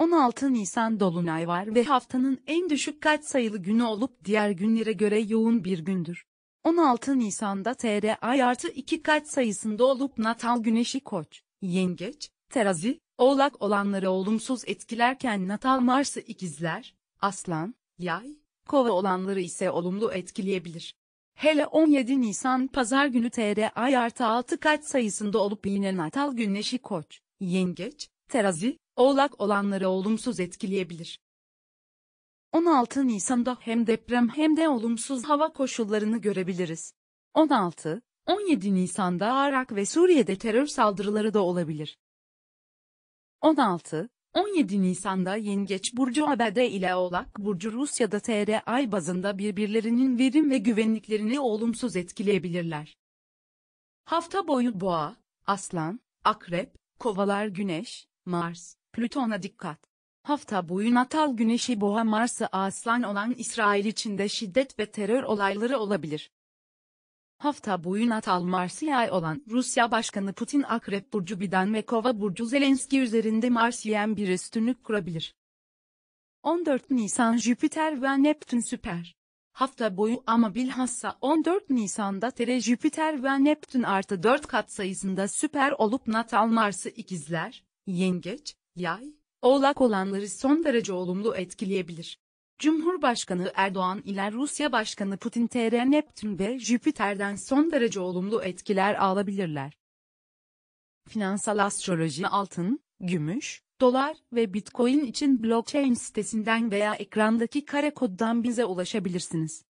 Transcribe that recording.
16 Nisan Dolunay var ve haftanın en düşük sayılı günü olup diğer günlere göre yoğun bir gündür. 16 Nisan'da TR ay artı 2 kaç sayısında olup natal güneşi koç, yengeç, terazi, oğlak olanları olumsuz etkilerken natal Mars'ı ikizler, aslan, yay, kova olanları ise olumlu etkileyebilir. Hele 17 Nisan pazar günü TR ay artı 6 kaç sayısında olup yine natal güneşi koç, yengeç, Terazi, oğlak olanları olumsuz etkileyebilir. 16 Nisan'da hem deprem hem de olumsuz hava koşullarını görebiliriz. 16, 17 Nisan'da Irak ve Suriye'de terör saldırıları da olabilir. 16, 17 Nisan'da Yengeç Burcu ABD ile Oğlak Burcu Rusya'da TR bazında birbirlerinin verim ve güvenliklerini olumsuz etkileyebilirler. Hafta boyu Boğa, Aslan, Akrep, Kovalar Güneş, Mars, Plüton'a dikkat. Hafta boyu natal güneşi boğa Mars'ı aslan olan İsrail içinde şiddet ve terör olayları olabilir. Hafta boyu natal Mars'ı yay olan Rusya Başkanı Putin Akrep Burcu Biden ve Kova Burcu Zelenski üzerinde Mars yiyen bir üstünlük kurabilir. 14 Nisan Jüpiter ve Neptün süper. Hafta boyu ama bilhassa 14 Nisan'da Tere Jüpiter ve Neptün artı 4 kat sayısında süper olup Natal Mars'ı ikizler, yengeç, yay, oğlak olanları son derece olumlu etkileyebilir. Cumhurbaşkanı Erdoğan ile Rusya Başkanı Putin TR Neptün ve Jüpiter'den son derece olumlu etkiler alabilirler. Finansal astroloji altın, gümüş, dolar ve bitcoin için blockchain sitesinden veya ekrandaki kare koddan bize ulaşabilirsiniz.